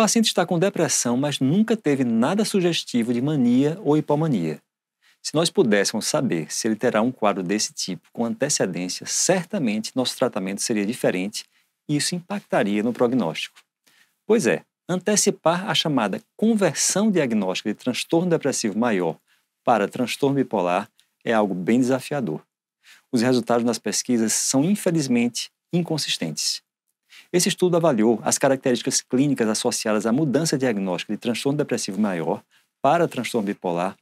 paciente está com depressão, mas nunca teve nada sugestivo de mania ou hipomania. Se nós pudéssemos saber se ele terá um quadro desse tipo com antecedência, certamente nosso tratamento seria diferente e isso impactaria no prognóstico. Pois é, antecipar a chamada conversão diagnóstica de transtorno depressivo maior para transtorno bipolar é algo bem desafiador. Os resultados nas pesquisas são, infelizmente, inconsistentes. Esse estudo avaliou as características clínicas associadas à mudança diagnóstica de transtorno depressivo maior para transtorno bipolar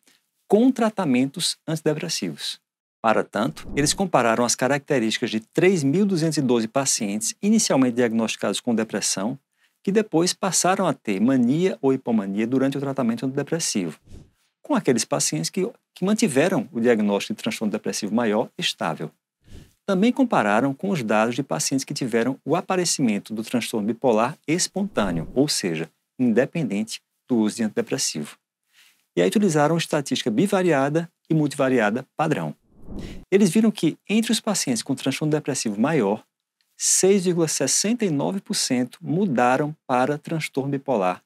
com tratamentos antidepressivos. Para tanto, eles compararam as características de 3.212 pacientes inicialmente diagnosticados com depressão, que depois passaram a ter mania ou hipomania durante o tratamento antidepressivo, com aqueles pacientes que, que mantiveram o diagnóstico de transtorno depressivo maior estável também compararam com os dados de pacientes que tiveram o aparecimento do transtorno bipolar espontâneo, ou seja, independente do uso de antidepressivo. E aí utilizaram estatística bivariada e multivariada padrão. Eles viram que entre os pacientes com transtorno depressivo maior, 6,69% mudaram para transtorno bipolar,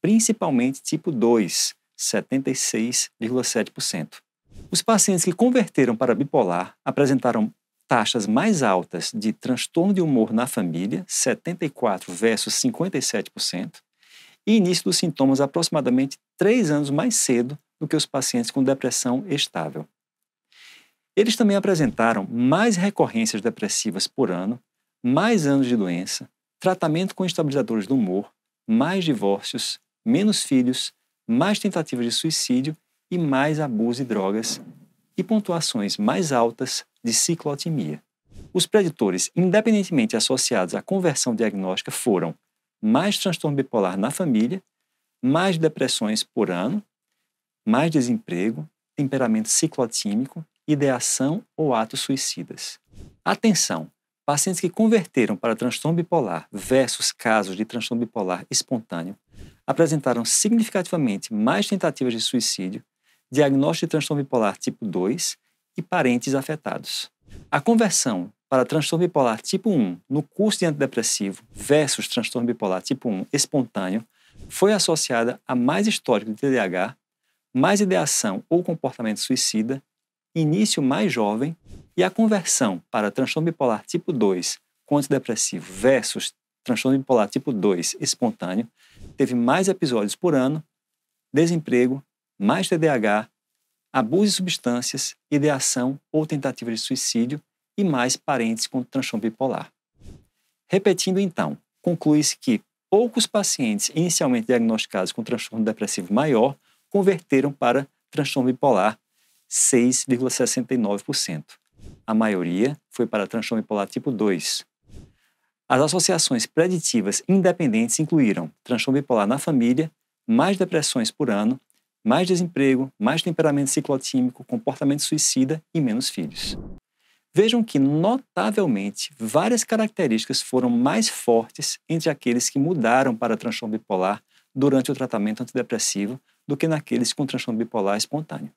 principalmente tipo 2, 76,7%. Os pacientes que converteram para bipolar apresentaram taxas mais altas de transtorno de humor na família, 74 versus 57%, e início dos sintomas aproximadamente três anos mais cedo do que os pacientes com depressão estável. Eles também apresentaram mais recorrências depressivas por ano, mais anos de doença, tratamento com estabilizadores do humor, mais divórcios, menos filhos, mais tentativas de suicídio e mais abuso de drogas, e pontuações mais altas de ciclotimia. Os preditores, independentemente associados à conversão diagnóstica, foram mais transtorno bipolar na família, mais depressões por ano, mais desemprego, temperamento ciclotímico, ideação ou atos suicidas. Atenção! Pacientes que converteram para transtorno bipolar versus casos de transtorno bipolar espontâneo apresentaram significativamente mais tentativas de suicídio, diagnóstico de transtorno bipolar tipo 2 e parentes afetados. A conversão para transtorno bipolar tipo 1 no curso de antidepressivo versus transtorno bipolar tipo 1 espontâneo foi associada a mais histórico de TDAH, mais ideação ou comportamento suicida, início mais jovem e a conversão para transtorno bipolar tipo 2 com antidepressivo versus transtorno bipolar tipo 2 espontâneo teve mais episódios por ano, desemprego, mais TDAH abuso de substâncias, ideação ou tentativa de suicídio e mais parentes com transtorno bipolar. Repetindo então, conclui-se que poucos pacientes inicialmente diagnosticados com transtorno depressivo maior converteram para transtorno bipolar, 6,69%. A maioria foi para transtorno bipolar tipo 2. As associações preditivas independentes incluíram transtorno bipolar na família, mais depressões por ano mais desemprego, mais temperamento ciclotímico, comportamento suicida e menos filhos. Vejam que, notavelmente, várias características foram mais fortes entre aqueles que mudaram para transtorno bipolar durante o tratamento antidepressivo do que naqueles com transtorno bipolar espontâneo.